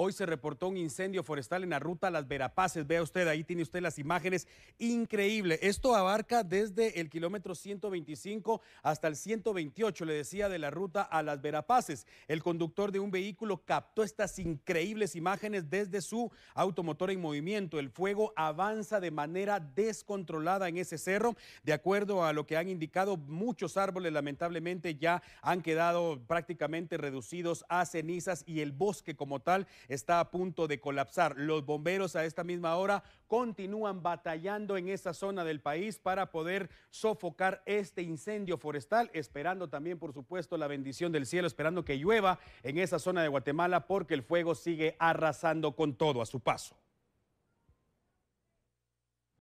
Hoy se reportó un incendio forestal en la ruta Las Verapaces. Vea usted, ahí tiene usted las imágenes. Increíble. Esto abarca desde el kilómetro 125 hasta el 128, le decía, de la ruta a Las Verapaces. El conductor de un vehículo captó estas increíbles imágenes desde su automotor en movimiento. El fuego avanza de manera descontrolada en ese cerro. De acuerdo a lo que han indicado, muchos árboles lamentablemente ya han quedado prácticamente reducidos a cenizas y el bosque como tal está a punto de colapsar. Los bomberos a esta misma hora continúan batallando en esa zona del país para poder sofocar este incendio forestal, esperando también, por supuesto, la bendición del cielo, esperando que llueva en esa zona de Guatemala porque el fuego sigue arrasando con todo a su paso.